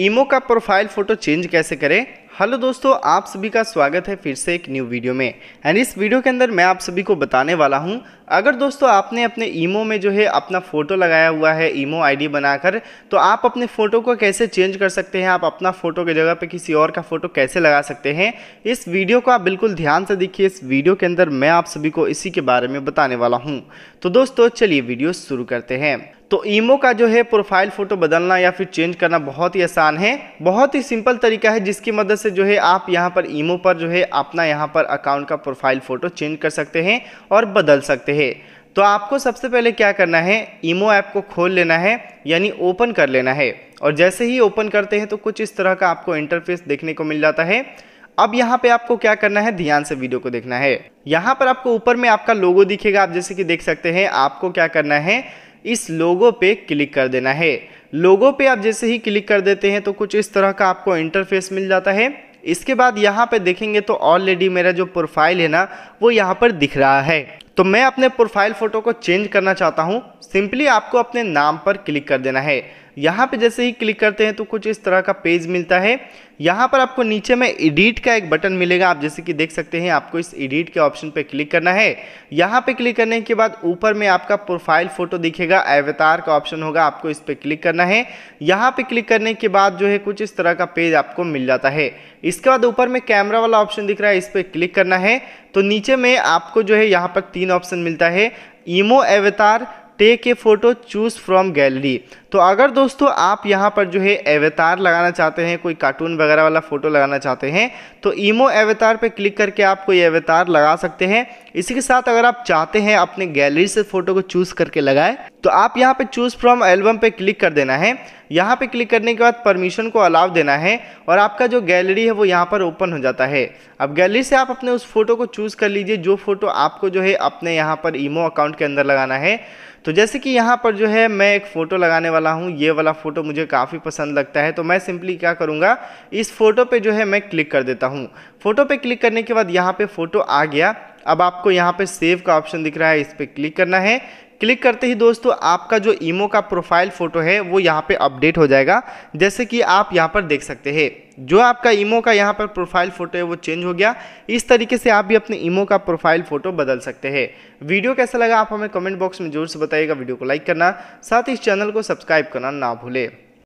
ईमो का profile photo change कैसे करें हेलो दोस्तों आप सभी का स्वागत है फिर से एक न्यू वीडियो में एंड इस वीडियो के अंदर मैं आप सभी को बताने वाला हूं अगर दोस्तों आपने अपने ईमो में जो है अपना फ़ोटो लगाया हुआ है ईमो आईडी बनाकर तो आप अपने फ़ोटो को कैसे चेंज कर सकते हैं आप अपना फ़ोटो की जगह पे किसी और का फ़ोटो कैसे लगा सकते हैं इस वीडियो को आप बिल्कुल ध्यान से देखिए इस वीडियो के अंदर मैं आप सभी को इसी के बारे में बताने वाला हूँ तो दोस्तों चलिए वीडियो शुरू करते हैं तो ईमो का जो है प्रोफाइल फ़ोटो बदलना या फिर चेंज करना बहुत ही आसान है बहुत ही सिंपल तरीका है जिसकी मदद से जो है आप यहाँ पर ईमो पर जो है अपना यहाँ पर अकाउंट का प्रोफाइल फ़ोटो चेंज कर सकते हैं और बदल सकते हैं तो आपको सबसे पहले क्या करना है ईमो ऐप को खोल लेना है यानी ओपन कर लेना है और जैसे ही ओपन करते हैं तो कुछ इस तरह का आपको इंटरफेस देखने को मिल जाता है अब यहाँ पे आपको क्या करना है ध्यान से वीडियो को देखना है यहाँ पर आपको ऊपर में आपका लोगो दिखेगा आप जैसे कि देख सकते हैं आपको क्या करना है इस लोगो पे क्लिक कर देना है लोगो पे आप जैसे ही क्लिक कर देते हैं तो कुछ इस तरह का आपको इंटरफेस मिल जाता है इसके बाद यहाँ पे देखेंगे तो ऑलरेडी मेरा जो प्रोफाइल है ना वो यहाँ पर दिख रहा है तो मैं अपने प्रोफाइल फ़ोटो को चेंज करना चाहता हूँ सिंपली आपको अपने नाम पर क्लिक कर देना है यहाँ पे जैसे ही क्लिक करते हैं तो कुछ इस तरह का पेज मिलता है यहाँ पर आपको नीचे में एडिट का एक बटन मिलेगा आप जैसे कि देख सकते हैं आपको इस एडिट के ऑप्शन पे क्लिक करना है यहाँ पे क्लिक करने के बाद ऊपर में आपका प्रोफाइल फोटो दिखेगा एवतार का ऑप्शन होगा आपको इस पर क्लिक करना है यहाँ पे क्लिक करने के बाद जो है कुछ इस तरह का पेज आपको मिल जाता है इसके बाद ऊपर में कैमरा वाला ऑप्शन दिख रहा है इस पर क्लिक करना है तो नीचे में आपको जो है यहाँ पर तीन ऑप्शन मिलता है emo avatar take a photo choose from gallery तो अगर दोस्तों आप यहाँ पर जो है एवतार लगाना चाहते हैं कोई कार्टून वगैरह वाला फ़ोटो लगाना चाहते हैं तो ईमो एवतार पर क्लिक करके आप कोई एवतार लगा सकते हैं इसी के साथ अगर आप चाहते हैं अपने गैलरी से फोटो को चूज करके लगाए तो आप यहाँ पे चूज फ्रॉम एल्बम पे क्लिक कर देना है यहाँ पे क्लिक करने के बाद परमिशन को अलाव देना है और आपका जो गैलरी है वो यहाँ पर ओपन हो जाता है अब गैलरी से आप अपने उस फोटो को चूज़ कर लीजिए जो फोटो आपको जो है अपने यहाँ पर ईमो अकाउंट के अंदर लगाना है तो जैसे कि यहाँ पर जो है मैं एक फ़ोटो लगाने वाला हूँ ये वाला फ़ोटो मुझे काफ़ी पसंद लगता है तो मैं सिंपली क्या करूँगा इस फ़ोटो पे जो है मैं क्लिक कर देता हूँ फ़ोटो पे क्लिक करने के बाद यहाँ पे फ़ोटो आ गया अब आपको यहाँ पे सेव का ऑप्शन दिख रहा है इस पर क्लिक करना है क्लिक करते ही दोस्तों आपका जो ईमो का प्रोफाइल फ़ोटो है वो यहाँ पे अपडेट हो जाएगा जैसे कि आप यहाँ पर देख सकते हैं जो आपका ईमो का यहाँ पर प्रोफाइल फ़ोटो है वो चेंज हो गया इस तरीके से आप भी अपने ईमो का प्रोफाइल फ़ोटो बदल सकते हैं वीडियो कैसा लगा आप हमें कमेंट बॉक्स में जरूर से बताइएगा वीडियो को लाइक करना साथ ही इस चैनल को सब्सक्राइब करना ना भूलें